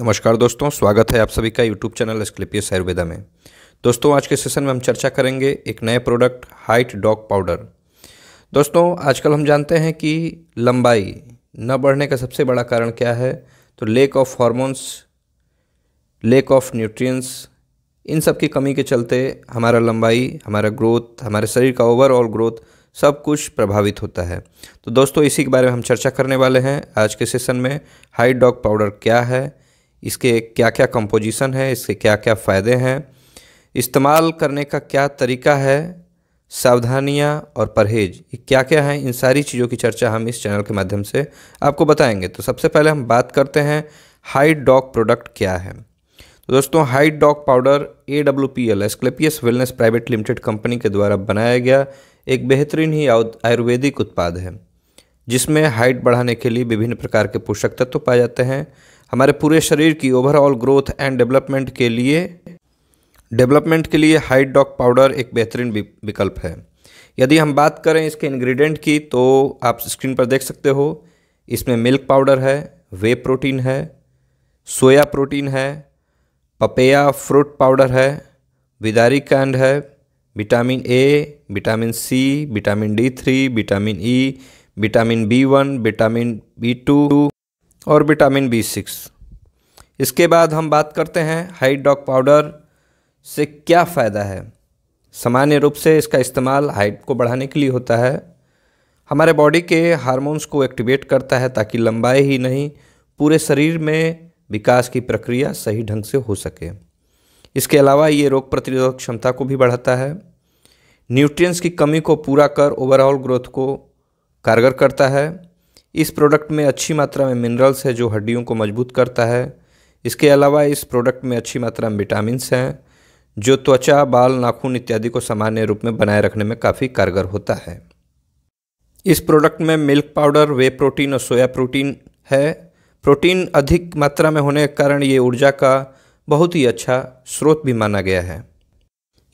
नमस्कार दोस्तों स्वागत है आप सभी का यूट्यूब चैनल एस्क्लिपियस आयुर्वेदा में दोस्तों आज के सेशन में हम चर्चा करेंगे एक नए प्रोडक्ट हाइट डॉग पाउडर दोस्तों आजकल हम जानते हैं कि लंबाई न बढ़ने का सबसे बड़ा कारण क्या है तो lack of hormones lack of nutrients इन सब की कमी के चलते हमारा लंबाई हमारा ग्रोथ हमारे शरीर का ओवरऑल ग्रोथ सब कुछ प्रभावित होता है तो दोस्तों इसी के बारे में हम चर्चा करने वाले हैं आज के सेशन में हाइट डॉग पाउडर क्या है इसके क्या क्या कंपोजिशन है इसके क्या क्या फ़ायदे हैं इस्तेमाल करने का क्या तरीका है सावधानियाँ और परहेज ये क्या क्या हैं इन सारी चीज़ों की चर्चा हम इस चैनल के माध्यम से आपको बताएंगे तो सबसे पहले हम बात करते हैं हाई डॉग प्रोडक्ट क्या है तो दोस्तों high dog powder A W P L Asclepius wellness private limited company के द्वारा बनाया गया एक बेहतरीन ही आयुर्वेदिक उत्पाद है जिसमें हाइट बढ़ाने के लिए विभिन्न प्रकार के पोषक तत्व तो पाए जाते हैं हमारे पूरे शरीर की ओवरऑल ग्रोथ एंड डेवलपमेंट के लिए डेवलपमेंट के लिए हाइट डॉग पाउडर एक बेहतरीन विकल्प है यदि हम बात करें इसके इंग्रेडिएंट की तो आप स्क्रीन पर देख सकते हो इसमें मिल्क पाउडर है वे प्रोटीन है सोया प्रोटीन है पपेया फ्रूट पाउडर है विदारी कैंड है vitamin A vitamin C vitamin D three vitamin E vitamin B one vitamin B two और विटामिन बी सिक्स इसके बाद हम बात करते हैं हाइट डॉग पाउडर से क्या फ़ायदा है सामान्य रूप से इसका इस्तेमाल हाइट को बढ़ाने के लिए होता है हमारे बॉडी के हार्मोन्स को एक्टिवेट करता है ताकि लंबाई ही नहीं पूरे शरीर में विकास की प्रक्रिया सही ढंग से हो सके इसके अलावा ये रोग प्रतिरोधक क्षमता को भी बढ़ाता है न्यूट्रिएंट्स की कमी को पूरा कर ओवरऑल ग्रोथ को कारगर करता है इस प्रोडक्ट में अच्छी मात्रा में मिनरल्स है जो हड्डियों को मजबूत करता है इसके अलावा इस प्रोडक्ट में अच्छी मात्रा में विटामिन हैं जो त्वचा बाल नाखून इत्यादि को सामान्य रूप में बनाए रखने में काफ़ी कारगर होता है इस प्रोडक्ट में मिल्क पाउडर वे प्रोटीन और सोया प्रोटीन है प्रोटीन अधिक मात्रा में होने के कारण ये ऊर्जा का बहुत ही अच्छा स्रोत भी माना गया है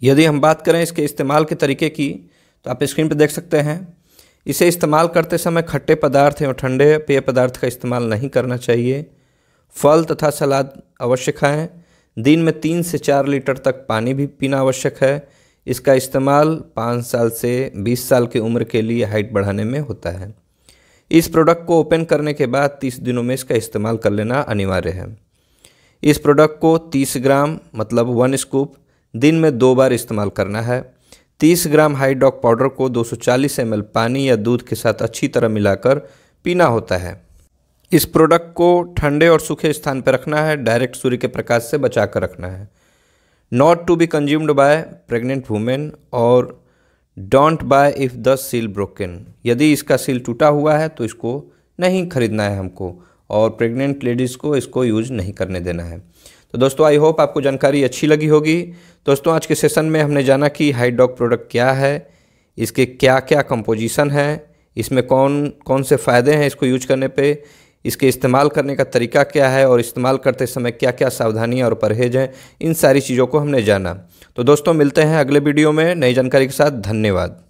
यदि हम बात करें इसके इस्तेमाल के तरीके की तो आप स्क्रीन पर देख सकते हैं इसे इस्तेमाल करते समय खट्टे पदार्थ एवं ठंडे पेय पदार्थ का इस्तेमाल नहीं करना चाहिए फल तथा सलाद अवश्य खाएं दिन में तीन से चार लीटर तक पानी भी पीना आवश्यक है इसका इस्तेमाल पाँच साल से बीस साल की उम्र के लिए हाइट बढ़ाने में होता है इस प्रोडक्ट को ओपन करने के बाद तीस दिनों में इसका इस्तेमाल कर लेना अनिवार्य है इस प्रोडक्ट को तीस ग्राम मतलब वन स्कूप दिन में दो बार इस्तेमाल करना है 30 ग्राम हाई डॉक पाउडर को 240 ml पानी या दूध के साथ अच्छी तरह मिलाकर पीना होता है इस प्रोडक्ट को ठंडे और सूखे स्थान पर रखना है डायरेक्ट सूर्य के प्रकाश से बचा कर रखना है not to be consumed by pregnant women और don't buy if the seal broken यदि इसका सील टूटा हुआ है तो इसको नहीं खरीदना है हमको और प्रेग्नेंट लेडीज़ को इसको यूज नहीं करने देना है तो दोस्तों आई होप आपको जानकारी अच्छी लगी होगी दोस्तों आज के सेशन में हमने जाना कि हाइड्रॉक प्रोडक्ट क्या है इसके क्या क्या कंपोजिशन है इसमें कौन कौन से फ़ायदे हैं इसको यूज करने पे इसके इस्तेमाल करने का तरीका क्या है और इस्तेमाल करते समय क्या क्या सावधानियाँ और परहेज हैं इन सारी चीज़ों को हमने जाना तो दोस्तों मिलते हैं अगले वीडियो में नई जानकारी के साथ धन्यवाद